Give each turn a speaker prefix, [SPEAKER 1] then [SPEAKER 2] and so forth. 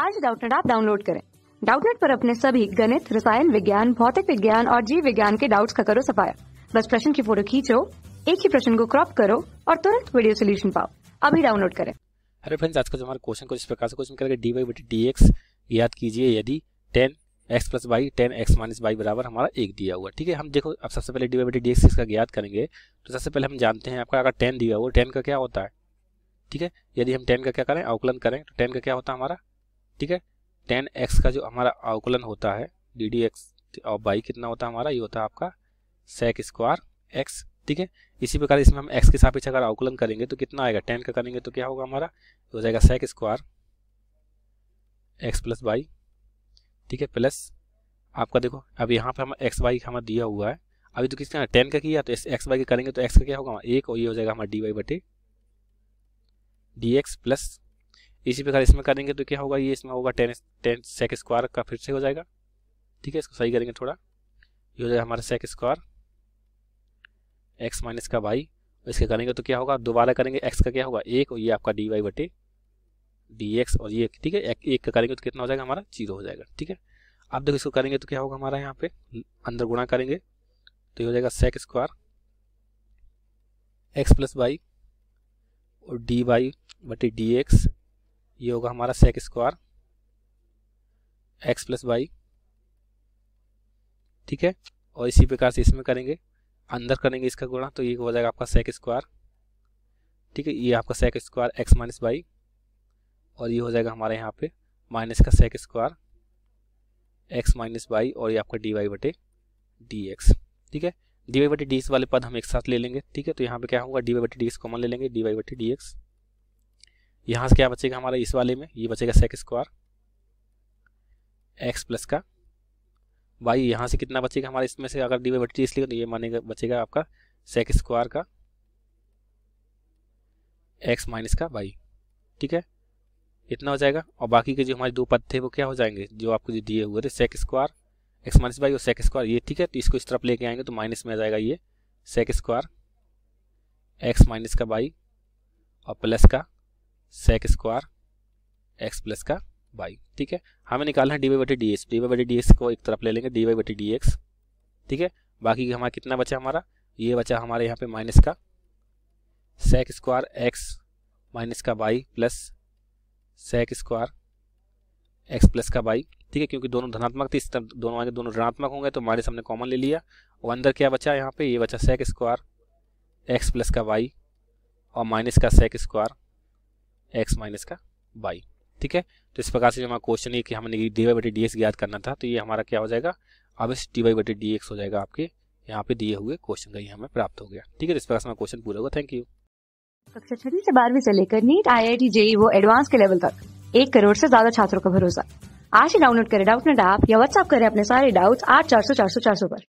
[SPEAKER 1] आज डाउटनेट आप डाउनलोड करें डाउटनेट पर अपने सभी गणित रसायन विज्ञान भौतिक विज्ञान और जीव विज्ञान के डाउट्स का करो सफाया बस प्रश्न की फोटो खींचो एक ही प्रश्न को क्रॉप करो और तुरंत वीडियो सोल्यूशन पाओ अभी डाउनलोड करें हेलो फ्रेंड्स आज का जो हमारा क्वेश्चन कुछ इस प्रकार से क्वेश्चन करेंगे डी वाई बटी डी एक्स याद कीजिए यदि ten x plus y ten x minus y बराबर हमारा एक दिया हुआ ठीक है हम देखो अब सबसे पहले डी वाई बटी डी एक्स का याद करेंगे तो सबसे पहले हम जानते हैं आपका अगर टेन दिया हुआ टेन का क्या होता है ठीक है यदि हम टेन का क्या करें अवकलन करें तो टेन का क्या होता है हमारा ठीक है टेन एक्स का जो हमारा अवकुलन होता है डी डी एक्स और बाई कितना होता है हमारा ये होता है आपका सेक स्क्वायर एक्स ठीक है इसी प्रकार इसमें हम एक्स के सापेक्ष अगर अवकुलन करेंगे तो कितना आएगा टेन का करेंगे तो क्या होगा हमारा हो जाएगा sec square x plus y ठीक है प्लस आपका देखो अब यहाँ पे हम एक्स बाई हमें दिया हुआ है अभी तो ना टेन का किया तो एक्स बाई का करेंगे तो एक्स का क्या होगा एक और ये हो जाएगा हमारा डी वाई बटे डी एक्स प्लस इसी प्रकार इसमें करेंगे तो क्या होगा ये इसमें होगा टेन टेन सेक स्क्वायर का फिर से हो जाएगा ठीक है इसको सही करेंगे थोड़ा ये हो जाएगा हमारा सेक स्क्वायर एक्स माइनस का वाई इसके करेंगे तो क्या होगा दोबारा करेंगे एक्स का क्या होगा एक और ये आपका डी वाई बटे डी एक्स और ये ठीक है एक, एक का करेंगे तो कितना हो जाएगा हमारा जीरो हो जाएगा ठीक है अब देखो इसको करेंगे तो क्या होगा हमारा यहाँ पे अंदर गुणा करेंगे तो ये हो जाएगा sec square x plus y और डी वाई बटे डी एक्स ये होगा हमारा sec square x plus y ठीक है और इसी प्रकार से इसमें करेंगे अंदर करेंगे इसका गुणा तो ये हो जाएगा आपका सेक स्क्वायर ठीक है ये आपका sec square x minus y और ये हो जाएगा हमारे यहाँ पे माइनस का sec square x minus y और ये आपका डी वाई बटे डी एक्स ठीक है डी वाई बटे डी एक्स वाले पद हम एक साथ ले लेंगे ठीक है तो यहाँ पे क्या होगा डी वाई बटे डी एक्स कॉमन ले लेंगे डी वाई बटे डी एक्स यहाँ से क्या बचेगा हमारा इस वाले में ये बचेगा सेक स्क्वायर एक्स प्लस का वाई यहाँ से कितना बचेगा हमारा इसमें से अगर डी बटी इसलिए तो ये मानेगा बचेगा आपका सेक स्क्वायर का एक्स माइनस का वाई ठीक है इतना हो जाएगा और बाकी के जो हमारे दो पद थे वो क्या हो जाएंगे जो आपको जो दिए हुए थे sec square x minus y और सेक स्क्वायर ये ठीक है तो इसको इस तरफ लेके आएंगे तो माइनस में आ जाएगा ये सेक स्क्वायर एक्स माइनस का बाई और प्लस का सेक स्क्वायर एक्स प्लस का वाई ठीक है हमें निकालना है d y d x d y बटे डी एक्स को एक तरफ ले लेंगे डी वाई बटी डी एक्स ठीक है बाकी हमारा कितना बचा हमारा ये बचा हमारे यहाँ पे माइनस का सेक स्क्वायर एक्स माइनस का y plus sec square x plus का बाई ठीक है क्योंकि दोनों धनात्मक थे इस तरफ दोनों आगे दोनों ऋणात्मक होंगे तो माइनस हमने कॉमन ले लिया और अंदर क्या बचा यहाँ पे ये बचा सेक स्क्वायर एक्स प्लस का वाई और माइनस का सेक स्क्वायर एक्स माइनस का बाई ठीक है तो इस प्रकार से जो हमारा क्वेश्चन है कि हमने डी वाई बटे डी एक्स ज्ञात करना था तो ये हमारा क्या हो जाएगा अब इस डी वाई बटे डी एक्स हो जाएगा आपके यहाँ पे दिए हुए क्वेश्चन का ये हमें प्राप्त हो गया ठीक है तो इस प्रकार से हमारा क्वेश्चन पूरा होगा थैंक यू कक्षा छठी से बारहवीं से लेकर NEET I I T JEE वो एडवांस के लेवल तक एक करोड़ से ज्यादा छात्रों का भरोसा आज ही डाउनलोड करें डाउट नेट ऐप या व्हाट्सअप करें अपने सारे डाउट्स आठ चार सौ चार सौ चार सौ पर